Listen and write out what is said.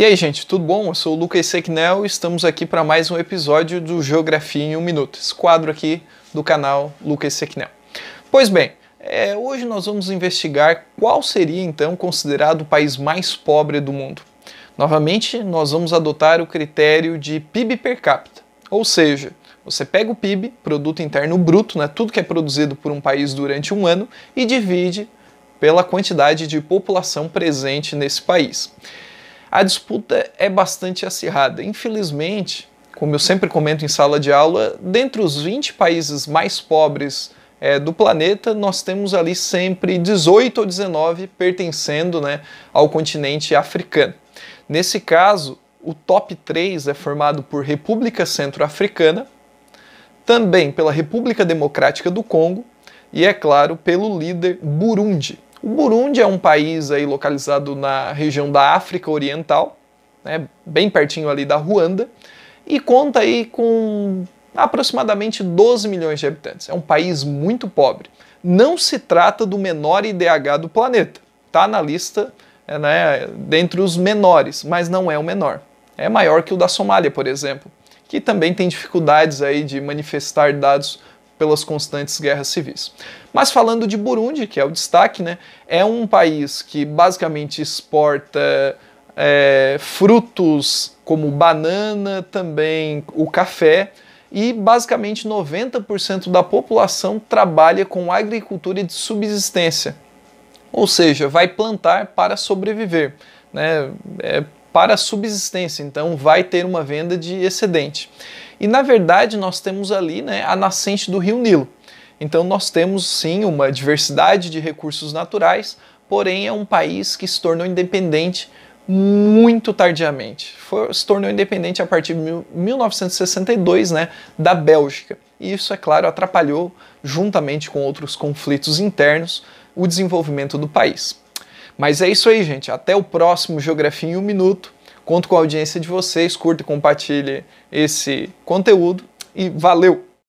E aí, gente, tudo bom? Eu sou o Lucas Sequinel e estamos aqui para mais um episódio do Geografia em um Minuto, esse quadro aqui do canal Lucas Sequinel. Pois bem, é, hoje nós vamos investigar qual seria então considerado o país mais pobre do mundo. Novamente, nós vamos adotar o critério de PIB per capita, ou seja, você pega o PIB, Produto Interno Bruto, né, tudo que é produzido por um país durante um ano, e divide pela quantidade de população presente nesse país a disputa é bastante acirrada. Infelizmente, como eu sempre comento em sala de aula, dentre os 20 países mais pobres é, do planeta, nós temos ali sempre 18 ou 19 pertencendo né, ao continente africano. Nesse caso, o top 3 é formado por República Centro-Africana, também pela República Democrática do Congo e, é claro, pelo líder Burundi. O Burundi é um país aí localizado na região da África Oriental, né, bem pertinho ali da Ruanda, e conta aí com aproximadamente 12 milhões de habitantes. É um país muito pobre. Não se trata do menor IDH do planeta. Está na lista é, né, dentre os menores, mas não é o menor. É maior que o da Somália, por exemplo, que também tem dificuldades aí de manifestar dados pelas constantes guerras civis. Mas falando de Burundi, que é o destaque, né, é um país que basicamente exporta é, frutos como banana, também o café, e basicamente 90% da população trabalha com agricultura de subsistência, ou seja, vai plantar para sobreviver, né? É, para subsistência, então vai ter uma venda de excedente. E na verdade nós temos ali né, a nascente do Rio Nilo. Então nós temos sim uma diversidade de recursos naturais, porém é um país que se tornou independente muito tardiamente. Foi, se tornou independente a partir de 1962, né, da Bélgica. E isso, é claro, atrapalhou, juntamente com outros conflitos internos, o desenvolvimento do país. Mas é isso aí, gente. Até o próximo Geografia em um Minuto. Conto com a audiência de vocês, curta e compartilhe esse conteúdo e valeu!